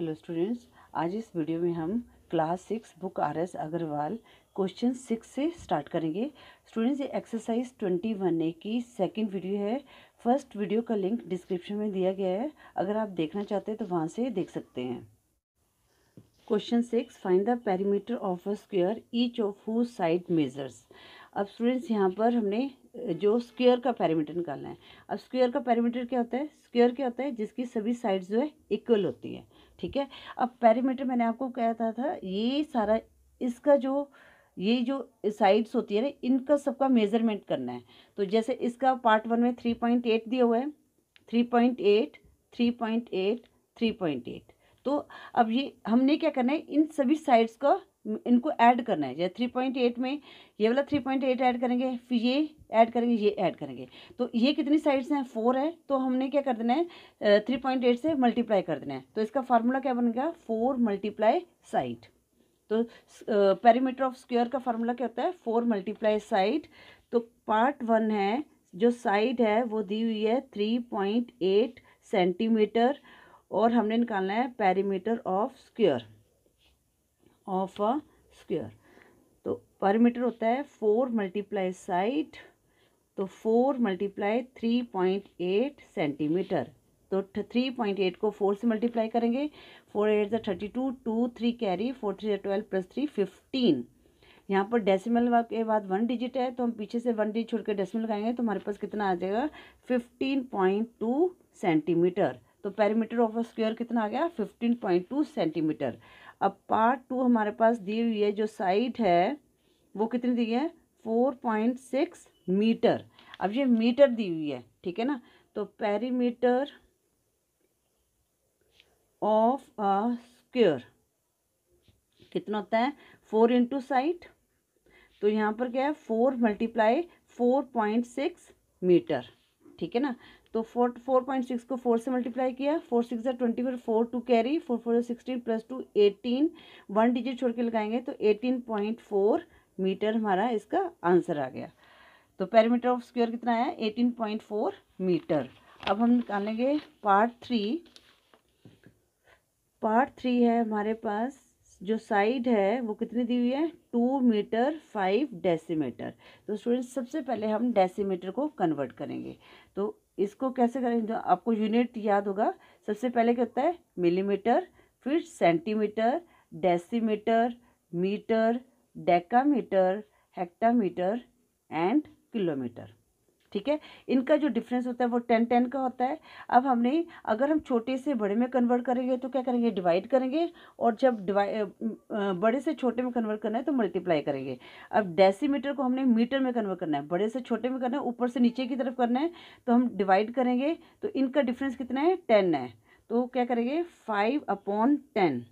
hello students आज इस video में हम class six book R S Agarwal question six से स्टार्ट करेंगे स्टूडेंट्स ये एक्सरसाइज ट्वेंटी वन ए की सेकेंड वीडियो है फर्स्ट वीडियो का लिंक डिस्क्रिप्शन में दिया गया है अगर आप देखना चाहते हैं तो वहाँ से देख सकते हैं question six find the perimeter of a square each of who side measures अब स्टूडेंट्स यहाँ पर हमने जो स्क्वेयर का पैरामीटर निकालना है अब स्क्वेयर का पैरामीटर क्या होता है स्क्वेयर क्या होता है जिसकी सभी साइड्स जो है इक्वल होती है ठीक है अब पैरीमीटर मैंने आपको कहता था ये सारा इसका जो ये जो साइड्स होती है ना इनका सबका मेज़रमेंट करना है तो जैसे इसका पार्ट वन में थ्री पॉइंट एट दिया हुआ है three point eight three point eight three point eight तो अब ये हमने क्या करना है इन सभी साइड्स का इनको ऐड करना है जैसे थ्री पॉइंट एट में ये वाला थ्री पॉइंट एट ऐड करेंगे फिर ये ऐड करेंगे ये ऐड करेंगे तो ये कितनी साइड्स हैं फोर है तो हमने क्या कर देना है थ्री पॉइंट एट से मल्टीप्लाई कर देना है तो इसका फार्मूला क्या बनेगा फोर मल्टीप्लाई साइड तो पेरीमीटर ऑफ स्क्वेयर का फार्मूला क्या होता है फोर मल्टीप्लाई साइड तो पार्ट वन है जो साइड है वो दी हुई है थ्री पॉइंट एट सेंटीमीटर और हमने निकालना है perimeter of square of a square तो परमीटर होता है फोर मल्टीप्लाई साइड तो four multiply three point eight centimetre तो थ्री पॉइंट एट को फोर से मल्टीप्लाई करेंगे फोर एट जै thirty two two three carry four three twelve plus three fifteen यहाँ पर डेसिमल के बाद वन डिजिट है तो हम पीछे से वन डिजिट छोड़ कर डेसिमल लगाएंगे तो हमारे पास कितना आ जाएगा फिफ्टीन पॉइंट टू सेंटीमीटर तो पैरामीटर ऑफ अ स्क्वेयर कितना आ गया फिफ्टीन पॉइंट टू सेंटीमीटर अब पार्ट टू हमारे पास दी हुई है जो साइट है वो कितनी दी है फोर पॉइंट सिक्स मीटर अब ये मीटर दी हुई है ठीक है ना तो पेरीमीटर ऑफ अ स्क्र कितना होता है फोर इंटू साइट तो यहाँ पर क्या है four multiply four point six metre ठीक है ना तो फोर फोर पॉइंट सिक्स को फोर से मल्टीप्लाई किया फोर सिक्स जो twenty four four two carry four four जो sixteen plus two eighteen one digit छोड़ के लगाएंगे तो एटीन पॉइंट फोर मीटर हमारा इसका आंसर आ गया तो पैरामीटर ऑफ स्क्वायर कितना आया एटीन पॉइंट फोर मीटर अब हम निकालेंगे पार्ट थ्री पार्ट थ्री है हमारे पास जो साइड है वो कितनी दी हुई है टू मीटर फाइव डेसीमीटर तो स्टूडेंट्स सबसे पहले हम डेसीमीटर को कन्वर्ट करेंगे तो इसको कैसे करें जो आपको यूनिट याद होगा सबसे पहले क्या होता है मिलीमीटर फिर centimetre decimetre metre decametre hectametre and kilometre ठीक है इनका जो डिफरेंस होता है वो टेन टेन का होता है अब हमने अगर हम छोटे से बड़े में कन्वर्ट करेंगे तो क्या करेंगे डिवाइड करेंगे और जब बड़े से छोटे में कन्वर्ट करना है तो मल्टीप्लाई करेंगे अब डेसीमीटर को हमने मीटर में कन्वर्ट करना है बड़े से छोटे में करना है ऊपर से नीचे की तरफ करना है तो हम डिवाइड करेंगे तो इनका डिफरेंस कितना है टेन है तो क्या करेंगे फाइव अपॉन टेन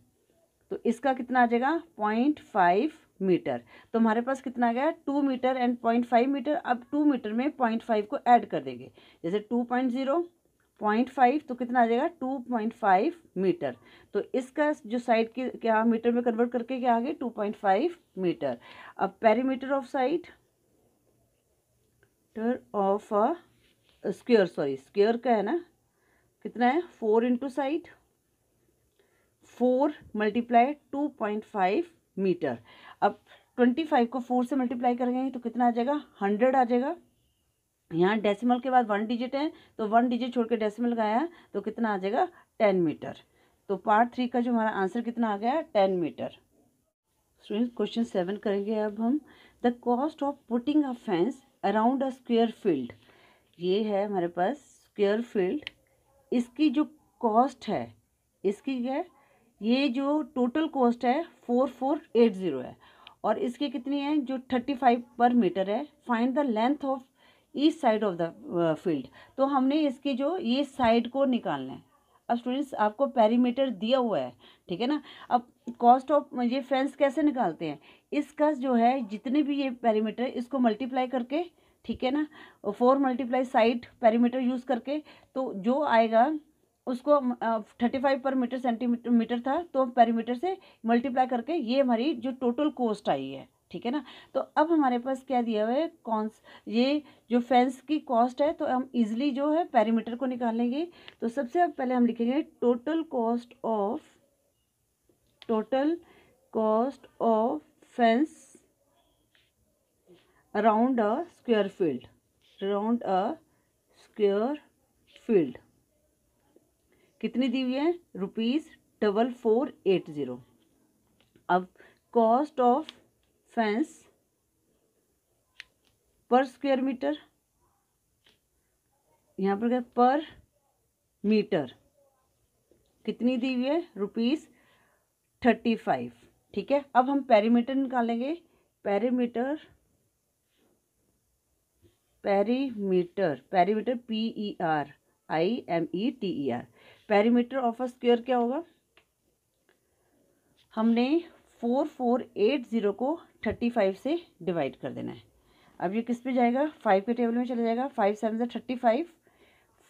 तो इसका कितना आ जाएगा पॉइंट फाइव मीटर तो हमारे पास कितना गया two metre and point five metre अब टू मीटर में पॉइंट फाइव को ऐड कर देंगे जैसे two point zero point five तो कितना आ जाएगा टू पॉइंट फाइव मीटर तो इसका जो साइड के क्या मीटर में कन्वर्ट करके क्या आ गए टू पॉइंट फाइव मीटर अब perimeter of side metre of square sorry square का है ना कितना है four into side four multiply two point five metre अब ट्वेंटी फाइव को फोर से मल्टीप्लाई करेंगे तो कितना आ जाएगा हंड्रेड आ जाएगा यहाँ डेसिमल के बाद वन डिजिट है तो वन डिजिट छोड़ के डेसिमल आया तो कितना आ जाएगा टेन मीटर तो पार्ट थ्री का जो हमारा आंसर कितना आ गया ten metre student question seven करेंगे अब हम the cost of putting a fence around a square field ये है हमारे पास स्क्वेयर फील्ड इसकी जो कॉस्ट है इसकी क्या है ये जो टोटल कॉस्ट है फोर फोर एट ज़ीरो है और इसकी कितनी है जो थर्टी फाइव पर मीटर है find the length of each side of the field तो हमने इसकी जो ये साइड को निकालना है अब स्टूडेंट्स आपको पैरीमीटर दिया हुआ है ठीक है ना अब कॉस्ट ऑफ ये फेंस कैसे निकालते हैं इसका जो है जितने भी ये पैरीमीटर इसको मल्टीप्लाई करके ठीक है ना four multiply side perimeter use करके तो जो आएगा उसको thirty five per metre centimetre metre था तो पैरीमीटर से मल्टीप्लाई करके ये हमारी जो टोटल कोस्ट आई है ठीक है ना तो अब हमारे पास क्या दिया हुआ है कौन ये जो फेंस की कॉस्ट है तो हम इजीली जो है पैरीमीटर को निकालेंगे तो सबसे पहले हम लिखेंगे total cost of total cost of fence around a square field around a square field कितनी दी हुई है rupees double four eight zero अब cost of fence per square metre यहाँ पर क्या पर मीटर कितनी दी हुई है रुपीज़ थर्टी फाइव ठीक है अब हम पैरीमीटर निकालेंगे perimeter perimeter perimeter P E R I M E T E R perimeter of a square क्या होगा हमने फोर फोर एट ज़ीरो को थर्टी फाइव से डिवाइड कर देना है अब ये किस पे जाएगा फाइव के टेबल में चला जाएगा फाइव सेवन ज़ा थर्टी फाइव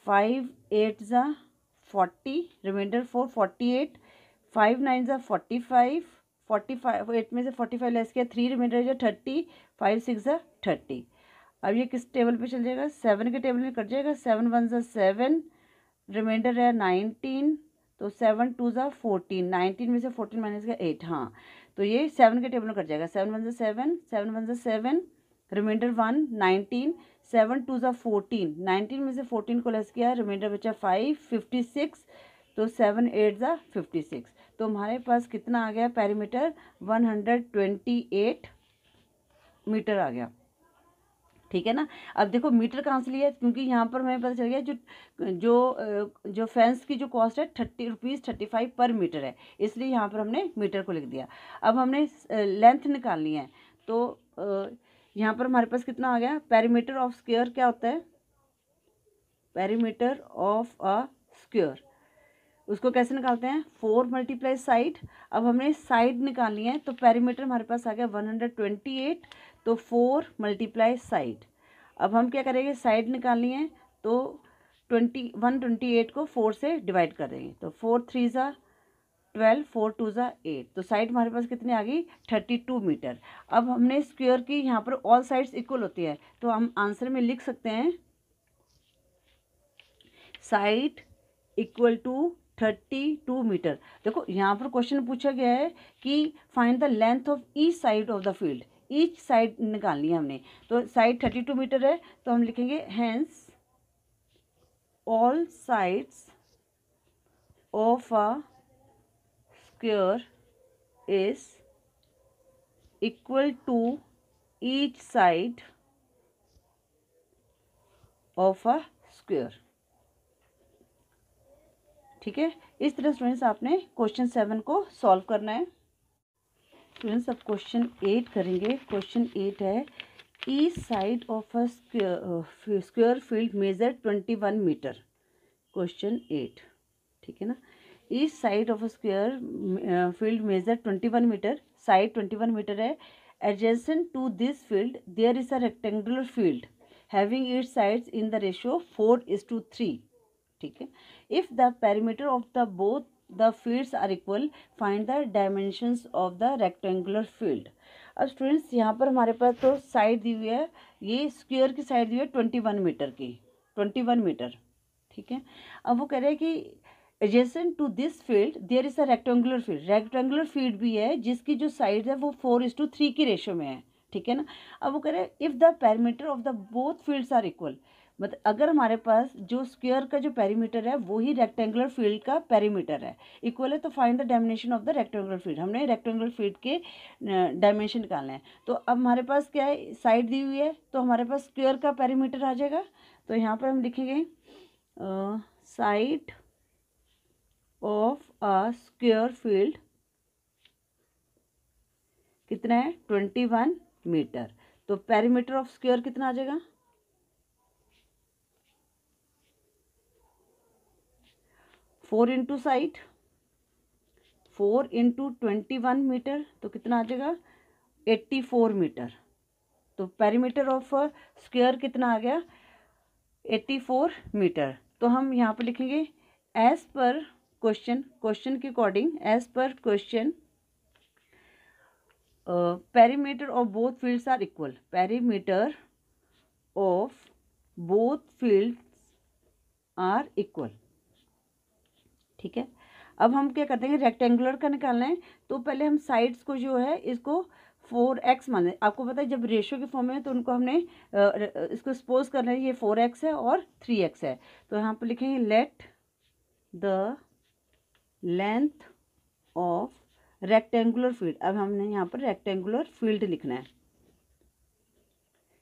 फाइव एट ज़ा forty reminder four forty eight five nine ज़ा forty five forty five eight में से फोर्टी फाइव लेस किया थ्री रिमाइंडर जो थर्टी फाइव सिक्स ज़ा थर्टी अब ये किस टेबल पे चल जाएगा सेवन के टेबल में कट जाएगा सेवन वन ज़ा सेवन रिमाइंडर है नाइनटीन तो सेवन टू ज़ा फोर्टीन नाइनटीन में से फोर्टीन माइनस का एट हाँ तो ये सेवन के टेबल में कट जाएगा सेवन वन ज़ा सेवन सेवन वन ज़ा seven reminder one nineteen seven two ज़ा फोर्टीन नाइनटीन में से फोर्टीन को लेस किया रिमाइंडर बचा फाइव फिफ्टी सिक्स तो सेवन एट ज़ा फिफ्टी सिक्स तो हमारे पास कितना आ गया perimeter one hundred twenty eight metre आ गया ठीक है ना अब देखो मीटर कहाँ से लिया है क्योंकि यहाँ पर हमें पता चल गया जो जो जो फैंस की जो कॉस्ट है thirty rupees thirty five per metre है इसलिए यहाँ पर हमने मीटर को लिख दिया अब हमने लेंथ निकालनी है तो यहाँ पर हमारे पास कितना आ गया पैरीमीटर ऑफ स्क्योर क्या होता है पैरीमीटर ऑफ अ स्क्योर उसको कैसे निकालते हैं फोर मल्टीप्लाई साइड अब हमने साइड निकालनी है तो पैरीमीटर हमारे पास आ गया वन हंड्रेड ट्वेंटी एट तो फोर मल्टीप्लाई साइड अब हम क्या करेंगे साइड निकालनी है तो ट्वेंटी वन ट्वेंटी एट को फोर से डिवाइड कर देंगे तो फोर थ्री ज़ा ट्वेल्व फोर टू ज़ा एट तो साइड हमारे पास कितनी आ गई थर्टी टू मीटर अब हमने स्क्वेयर की यहाँ पर ऑल साइड्स इक्वल होती है तो हम आंसर में लिख सकते हैं side equal to thirty two metre देखो यहाँ पर क्वेश्चन पूछा गया है कि find the length of each side of the field each side निकालनी है हमने तो साइड थर्टी टू मीटर है तो हम लिखेंगे hence all sides of a square is equal to each side of a square ठीक है इस तरह स्टूडेंट्स आपने क्वेश्चन सेवन को सॉल्व करना है स्टूडेंट्स अब क्वेश्चन एट करेंगे क्वेश्चन एट है each side of a square field measure twenty one metre question eight ठीक है ना each side of a square field measure twenty one metre side twenty one metre है adjacent to this field there is a rectangular field having its sides in the ratio four is to three ठीक है if the perimeter of the both the fields are equal find the dimensions of the rectangular field अब students यहाँ पर हमारे पास तो side दी हुई है ये स्क्वेयर की साइड दी हुई है ट्वेंटी वन मीटर की ट्वेंटी वन मीटर ठीक है अब वो कह रहे हैं कि adjacent to this field there is a rectangular field rectangular field भी है जिसकी जो साइड है वो फोर इज टू थ्री की रेशो में है ठीक है ना अब वो कह रहे हैं if the perimeter of the both fields are equal मतलब अगर हमारे पास जो स्क्वेयर का जो पेरीमीटर है वो ही रेक्टेंगुलर फील्ड का पेरीमीटर है इक्वल है तो find the dimension of the rectangular field हमने रेक्टेंगुलर फील्ड के डायमेंशन निकालने हैं तो अब हमारे पास क्या है साइड दी हुई है तो हमारे पास स्क्वेयर का पैरीमीटर आ जाएगा तो यहाँ पर हम लिखेंगे side of a square field कितना है ट्वेंटी वन मीटर तो पैरीमीटर ऑफ स्क्वेयर कितना आ जाएगा four into side four into twenty one metre तो कितना आ जाएगा एट्टी फोर मीटर तो पेरीमीटर ऑफ स्क्वेयर कितना आ गया एट्टी फोर मीटर तो हम यहाँ पर लिखेंगे एज पर क्वेश्चन क्वेश्चन के according as per question perimeter of both fields are equal perimeter of both fields are equal ठीक है अब हम क्या करते हैं रेक्टेंगुलर का निकालना है तो पहले हम साइड्स को जो है इसको फोर एक्स मान लें आपको पता है जब रेशो के फॉर्म में तो उनको हमने इसको सपोज करना है ये फोर एक्स है और थ्री एक्स है तो यहाँ पर लिखेंगे let the length of rectangular field अब हमने यहाँ पर रेक्टेंगुलर फील्ड लिखना है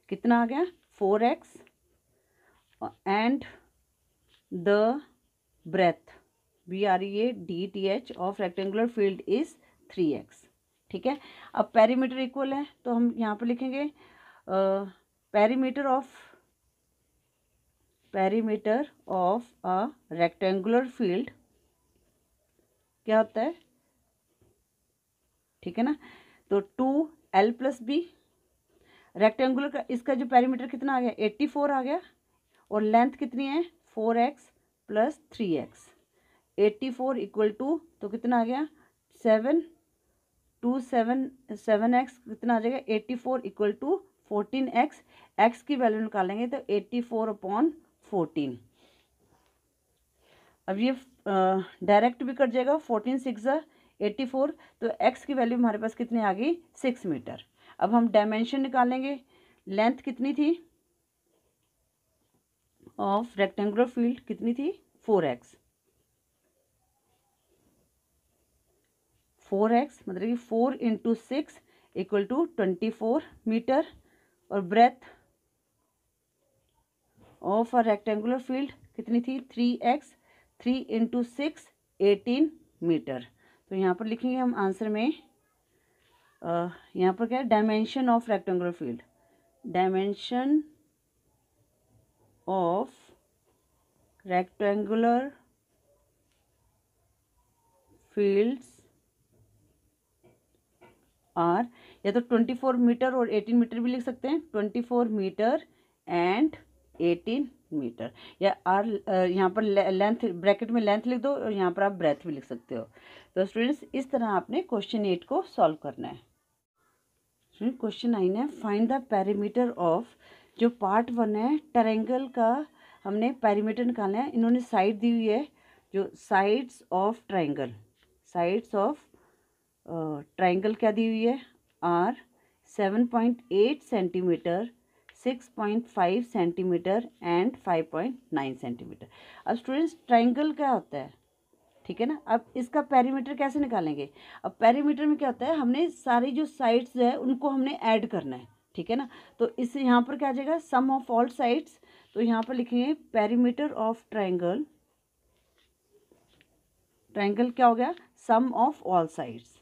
कितना आ गया four x and the breadth B R A D T H of rectangular field is three x ठीक है अब पेरीमीटर इक्वल है तो हम यहाँ पर लिखेंगे perimeter of perimeter of a rectangular field क्या होता है ठीक है ना तो two L plus B rectangular का इसका जो पेरीमीटर कितना आ गया एट्टी फोर आ गया और लेंथ कितनी है four x plus three x eighty four equal to तो कितना आ गया seven two seven seven x कितना आ जाएगा eighty four equal to fourteen x x की वैल्यू निकालेंगे तो एट्टी फोर अपॉन फोर्टीन अब ये डायरेक्ट भी कट जाएगा फोर्टीन सिक्स एट्टी फोर तो एक्स की वैल्यू हमारे पास कितनी आ गई सिक्स मीटर अब हम डायमेंशन निकालेंगे लेंथ कितनी थी ऑफ रेक्टेंगुलर फील्ड कितनी थी फोर एक्स फोर एक्स मतलब कि four into six equal to twenty four metre और breadth of a rectangular field कितनी थी three x three into six eighteen metre तो यहाँ पर लिखेंगे हम आंसर में आ, यहाँ पर क्या है dimension of rectangular field dimension of rectangular fields are या तो ट्वेंटी फोर मीटर और एटीन मीटर भी लिख सकते हैं twenty four metre and eighteen metre या आर यहाँ पर लेंथ ब्रैकेट में लेंथ लिख दो और यहाँ पर आप ब्रेथ भी लिख सकते हो तो स्टूडेंट्स इस तरह आपने क्वेश्चन एट को सॉल्व करना है क्वेश्चन नाइन है फाइंड द पैरीमीटर ऑफ जो पार्ट वन है ट्रायंगल का हमने पैरीमीटर निकालना है इन्होंने साइड दी हुई है जो sides of triangle sides of triangle क्या दी हुई है are seven point eight centimetre six point five centimetre and five point nine centimetre अब स्टूडेंट्स ट्राइंगल क्या होता है ठीक है ना अब इसका पैरीमीटर कैसे निकालेंगे अब पैरीमीटर में क्या होता है हमने सारी जो साइड्स है उनको हमने ऐड करना है ठीक है ना तो इस यहाँ पर क्या आ जाएगा सम ऑफ ऑल साइड्स तो यहाँ पर लिखेंगे पैरीमीटर ऑफ ट्राइंगल ट्राइंगल क्या हो गया सम ऑफ ऑल साइड्स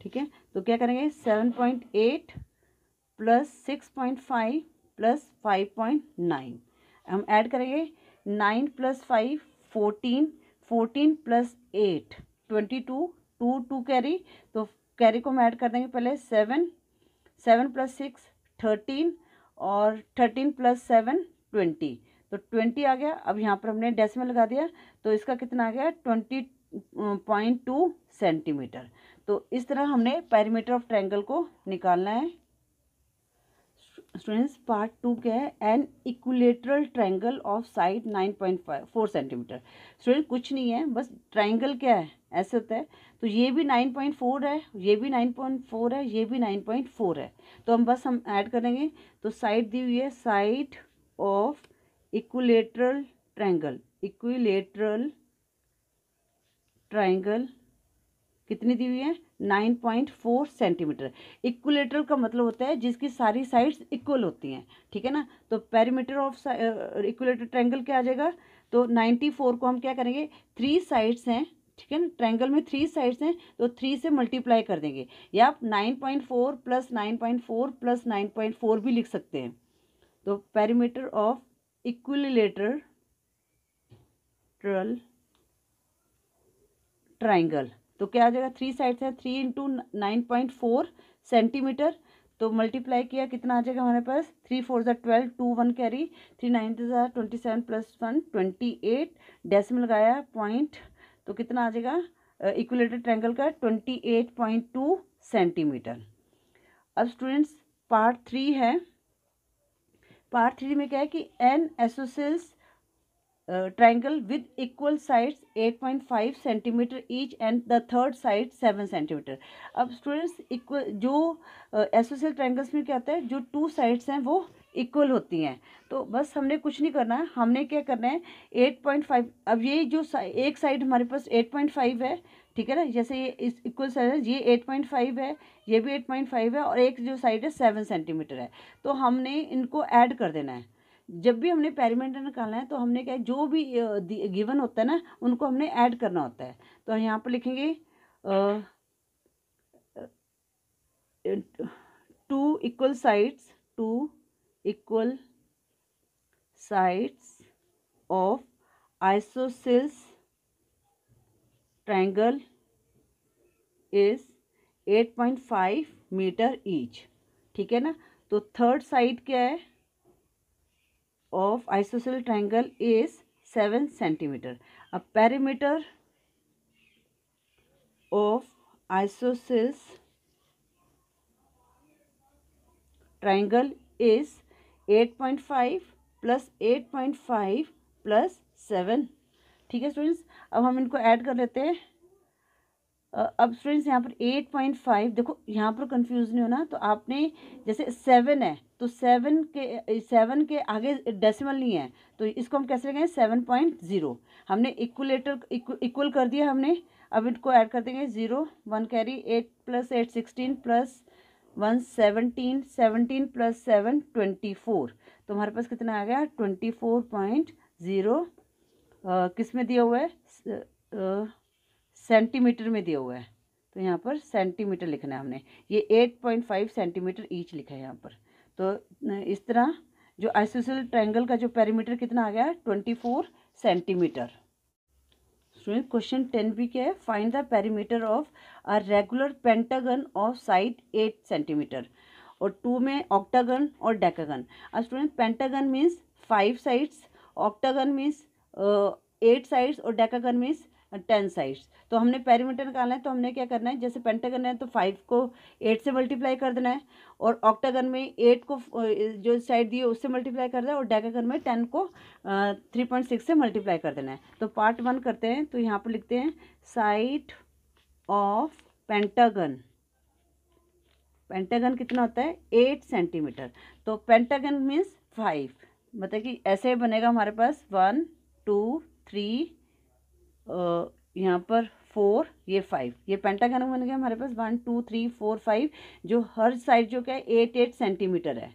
ठीक है तो क्या करेंगे seven point eight plus six point five plus five point nine हम ऐड करेंगे nine plus five fourteen fourteen plus eight twenty two two two carry तो कैरी को हम ऐड कर देंगे पहले seven seven plus six thirteen और thirteen plus seven twenty तो ट्वेंटी आ गया अब यहाँ पर हमने डेसिमल लगा दिया तो इसका कितना आ गया ट्वेंटी पॉइंट टू सेंटीमीटर तो इस तरह हमने पैरीमीटर ऑफ ट्रायंगल को निकालना है स्टूडेंट्स पार्ट टू क्या है an equilateral triangle of side nine point five four centimetre student कुछ नहीं है बस ट्रायंगल क्या है ऐसे होता है तो ये भी नाइन पॉइंट फोर है ये भी नाइन पॉइंट फोर है ये भी नाइन पॉइंट फोर है तो हम बस हम ऐड करेंगे तो साइड दी हुई है side of equilateral triangle equilateral triangle कितनी दी हुई है nine point four centimetre equilateral का मतलब होता है जिसकी सारी साइड्स इक्वल होती हैं ठीक है ना तो पैरीमीटर ऑफ इक्वलेटर ट्रैंगल क्या आ जाएगा तो नाइन्टी फोर को हम क्या करेंगे थ्री साइड्स हैं ठीक है ना ट्रैंगल में थ्री साइड्स हैं तो थ्री से मल्टीप्लाई कर देंगे या आप nine point four plus nine point four plus nine point four भी लिख सकते हैं तो perimeter of equilateral triangle तो क्या आ जाएगा थ्री साइड्स है three into nine point four centimetre तो मल्टीप्लाई किया कितना आ जाएगा हमारे पास थ्री फोर ज़ार twelve two one carry three nine ज़ार twenty seven plus one twenty eight decimal लगाया पॉइंट तो कितना आ जाएगा इक्वलेटेड uh, ट्रैंगल का twenty eight point two centimetre अब स्टूडेंट्स पार्ट थ्री है पार्ट थ्री में क्या है कि an isosceles Uh, triangle with eight point 8.5 centimetre each and the third side 7 centimetre अब स्टूडेंट्स इक्वल जो एसोसियल uh, ट्राइंगल्स में क्या होता है जो टू साइड्स हैं वो इक्वल होती हैं तो बस हमने कुछ नहीं करना है हमने क्या करना है एट पॉइंट फाइव अब ये जो एक साइड हमारे पास एट पॉइंट फाइव है ठीक है ना जैसे ये इस इक्वल साइड है ये एट पॉइंट फाइव है ये भी एट पॉइंट फाइव है और एक जो साइड है सेवन सेंटीमीटर है तो हमने इनको ऐड कर देना है जब भी हमने पैरीमीटर निकालना है तो हमने क्या जो भी गिवन होता है ना उनको हमने ऐड करना होता है तो यहाँ पर लिखेंगे two equal sides two equal sides of isosceles triangle is 8.5 metre each ठीक है ना तो थर्ड साइड क्या है of isosceles triangle is 7 centimeter a perimeter of isosceles triangle is 8.5 plus eight point five plus seven ठीक है students अब हम इनको ऐड कर लेते हैं अब स्टूडेंट्स यहाँ पर एट पॉइंट फाइव देखो यहाँ पर कंफ्यूज नहीं होना तो आपने जैसे सेवन है तो सेवन के सेवन के आगे डेसिमल नहीं है तो इसको हम कैसे लगाएं सेवन पॉइंट ज़ीरो हमने इक्वलेटर इक्वल कर दिया हमने अब इनको ऐड कर देंगे zero one carry eight plus eight sixteen plus one seventeen seventeen plus seven twenty four तो हमारे पास कितना आ गया ट्वेंटी फोर पॉइंट ज़ीरो किस में दिया हुआ है uh, uh, सेंटीमीटर में दिया हुआ है तो यहाँ पर सेंटीमीटर लिखना है हमने ये 8.5 सेंटीमीटर ईच लिखा है यहाँ पर तो इस तरह जो आइसोसल ट्रायंगल का जो पेरीमीटर कितना आ गया है twenty four centimetre student question ten B के find the perimeter of a regular pentagon of side eight centimetre और टू में ऑक्टागन और डेकागन अब student pentagon means five sides octagon means eight sides और डेकागन मीन्स टेन साइड्स तो हमने perimeter निकालना है तो हमने क्या करना है जैसे पेंटागन है तो फाइव को एट से मल्टीप्लाई कर देना है और ऑक्टागन में एट को जो साइड दी है उससे मल्टीप्लाई कर देना है और डेकागन में टेन को थ्री पॉइंट सिक्स से मल्टीप्लाई कर देना है तो पार्ट वन करते हैं तो यहाँ पर लिखते हैं साइड ऑफ पेंटागन पेंटागन कितना होता है एट सेंटीमीटर तो पेंटागन मीन्स फाइव मतलब कि ऐसे बनेगा हमारे पास वन टू थ्री यहाँ पर फोर ये फाइव ये पेंटागन बन गया हमारे पास one two three four five जो हर साइड जो क्या है एट एट सेंटीमीटर है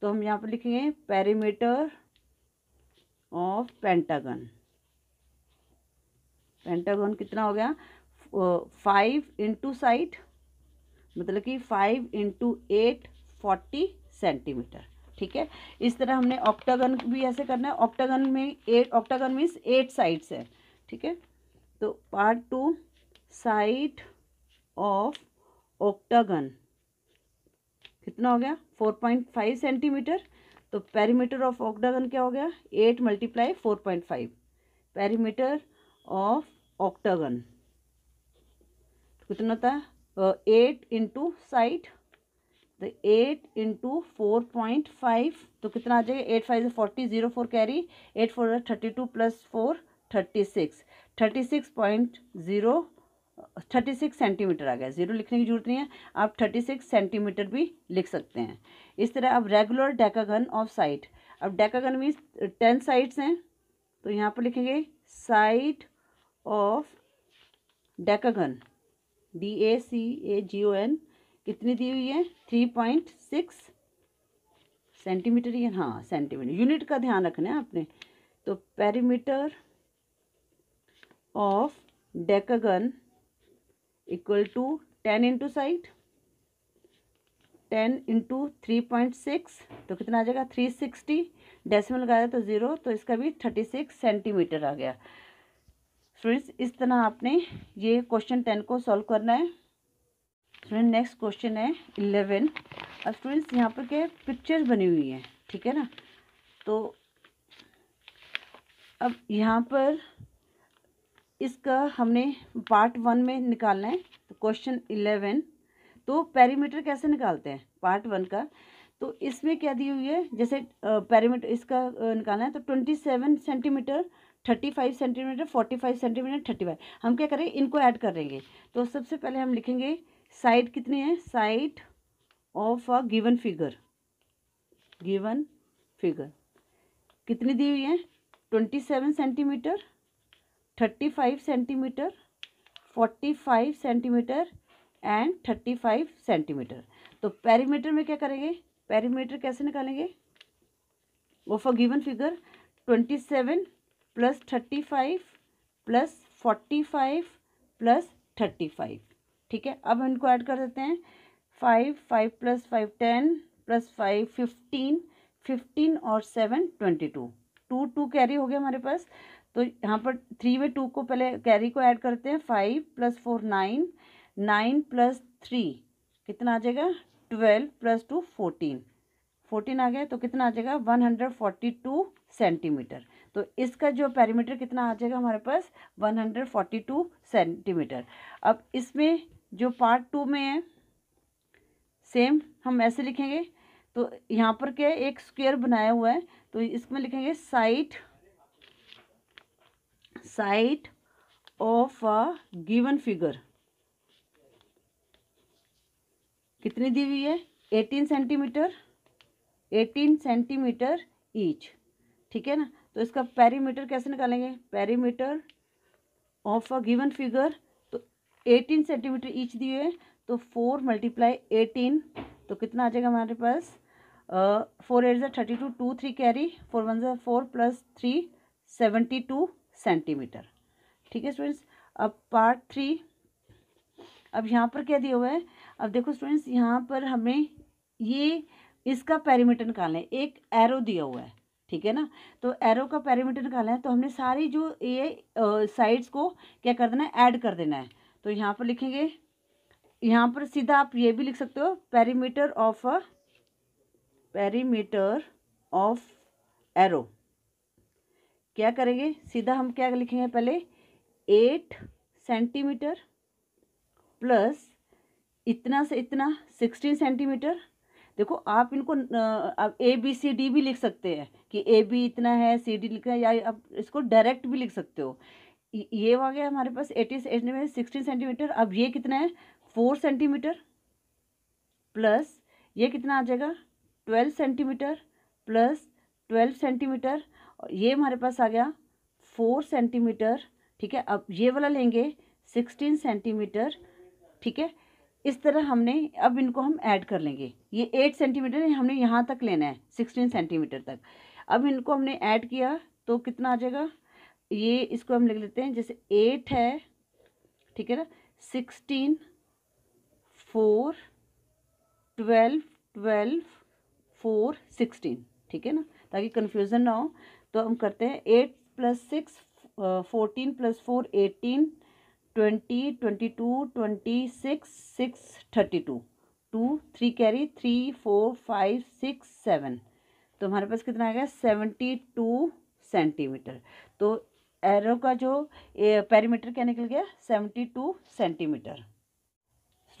तो हम यहाँ पर लिखेंगे पेरीमीटर ऑफ पेंटागन पेंटागन कितना हो गया फाइव इंटू साइड मतलब कि five into eight forty centimetre ठीक है इस तरह हमने ऑक्टागन भी ऐसे करना है ऑक्टागन में eight octagon means eight sides है ठीक है तो part two side of octagon कितना हो गया फोर पॉइंट फाइव सेंटीमीटर तो पेरीमीटर ऑफ ऑक्टागन क्या हो गया eight multiply four point five perimeter of octagon कितना था एट इंटू साइट तो eight into four point five तो कितना आ जाएगा eight five forty zero four carry eight four thirty two plus four thirty six thirty six point zero thirty six centimetre आ गया zero लिखने की जरूरत नहीं है आप थर्टी सिक्स सेंटीमीटर भी लिख सकते हैं इस तरह अब रेगुलर डेकागन ऑफ साइट अब डेकागन मीन्स टेन साइट्स हैं तो यहाँ पर लिखेंगे side of decagon D A C A G O N कितनी दी हुई है थ्री पॉइंट सिक्स सेंटीमीटर ये हाँ सेंटीमीटर यूनिट का ध्यान रखना है आपने तो perimeter of decagon equal to 10 into side 10 into three point six तो कितना आ जाएगा थ्री सिक्सटी डेसिमल लगाया तो ज़ीरो तो इसका भी थर्टी सिक्स सेंटीमीटर आ गया स्टूडेंट्स इस तरह आपने ये क्वेश्चन टेन को सॉल्व करना है स्टूडेंट नेक्स्ट क्वेश्चन है इलेवन अब स्टूडेंट्स यहाँ पर क्या है पिक्चर बनी हुई है ठीक है ना तो अब यहाँ पर इसका हमने पार्ट वन में निकालना है तो क्वेश्चन इलेवन तो पैरीमीटर कैसे निकालते हैं पार्ट वन का तो इसमें क्या दी हुई है जैसे पैरीमीटर इसका निकालना है तो twenty seven centimetre thirty five centimetre forty five centimetre thirty five हम क्या करें इनको ऐड करेंगे तो सबसे पहले हम लिखेंगे साइड कितनी है side of a given figure given figure कितनी दी हुई है twenty seven centimetre thirty five centimetre forty five centimetre and thirty five centimetre तो पेरीमीटर में क्या करेंगे पेरीमीटर कैसे निकालेंगे वो for given figure twenty seven plus thirty five plus forty five plus thirty five ठीक है अब इनको ऐड कर देते हैं five five plus five ten plus five fifteen fifteen और seven twenty two two two carry हो गया हमारे पास तो यहाँ पर थ्री में टू को पहले कैरी को ऐड करते हैं five plus four nine nine plus three कितना आ जाएगा twelve plus two fourteen fourteen आ गया तो कितना आ जाएगा one hundred forty two centimetre तो इसका जो पैरीमीटर कितना आ जाएगा हमारे पास one hundred forty two centimetre अब इसमें जो पार्ट टू में है सेम हम ऐसे लिखेंगे तो यहाँ पर क्या है एक स्क्वेयर बनाया हुआ है तो इसमें लिखेंगे side side of a given figure कितनी दी हुई है eighteen centimetre eighteen centimetre each ठीक है ना तो इसका पैरीमीटर कैसे निकालेंगे perimeter of a given figure तो एटीन सेंटीमीटर ईच दी हुई है तो फोर मल्टीप्लाई एटीन तो कितना आ जाएगा हमारे पास फोर एट ज़ा thirty two two three carry four one ज़ा four plus three seventy two centimetre ठीक है स्टूडेंट्स अब पार्ट थ्री अब यहाँ पर क्या दिया हुआ है अब देखो स्टूडेंट्स यहाँ पर हमें ये इसका पैरीमीटर निकालना है एक एरो दिया हुआ है ठीक है ना तो एरो का पैरीमीटर निकालना है तो हमने सारी जो ये साइड्स को क्या कर देना है ऐड कर देना है तो यहाँ पर लिखेंगे यहाँ पर सीधा आप ये भी लिख सकते हो perimeter of a perimeter of arrow क्या करेंगे सीधा हम क्या लिखेंगे पहले एट सेंटीमीटर प्लस इतना से इतना सिक्सटीन सेंटीमीटर देखो आप इनको आप ए बी सी डी भी लिख सकते हैं कि ए बी इतना है सी डी लिखना या आप इसको डायरेक्ट भी लिख सकते हो ये हो गया हमारे पास एटी में सिक्सटीन सेंटीमीटर अब ये कितना है फोर सेंटीमीटर प्लस ये कितना आ जाएगा twelve centimetre plus twelve centimetre और ये हमारे पास आ गया फोर सेंटीमीटर ठीक है अब ये वाला लेंगे सिक्सटीन सेंटीमीटर ठीक है इस तरह हमने अब इनको हम ऐड कर लेंगे ये एट सेंटीमीटर हमने यहाँ तक लेना है सिक्सटीन सेंटीमीटर तक अब इनको हमने ऐड किया तो कितना आ जाएगा ये इसको हम लिख लेते हैं जैसे एट है ठीक है ना sixteen four twelve twelve four sixteen ठीक है ना ताकि कन्फ्यूज़न ना हो तो हम करते हैं eight plus six fourteen plus four eighteen twenty twenty two twenty six six thirty two two three carry three four five six seven तो हमारे पास कितना आ गया सेवेंटी टू सेंटीमीटर तो एरो का जो पेरीमीटर क्या निकल गया सेवेंटी टू सेंटीमीटर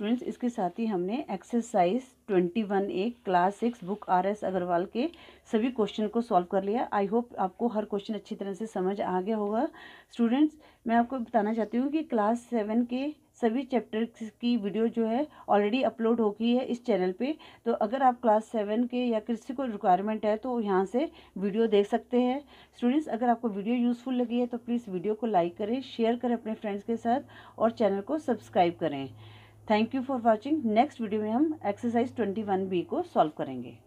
स्टूडेंट्स इसके साथ ही हमने exercise twenty one A class six book R S Agarwal के सभी क्वेश्चन को सॉल्व कर लिया आई होप आपको हर क्वेश्चन अच्छी तरह से समझ आ गया होगा स्टूडेंट्स मैं आपको बताना चाहती हूँ कि क्लास सेवन के सभी चैप्टर की वीडियो जो है ऑलरेडी अपलोड हो गई है इस चैनल पे तो अगर आप क्लास सेवन के या किसी को रिक्वायरमेंट है तो यहाँ से वीडियो देख सकते हैं स्टूडेंट्स अगर आपको वीडियो यूज़फुल लगी है तो प्लीज़ वीडियो को लाइक करें शेयर करें अपने फ्रेंड्स के साथ और चैनल को सब्सक्राइब करें thank you for watching next video में हम एक्सरसाइज ट्वेंटी वन बी को सॉल्व करेंगे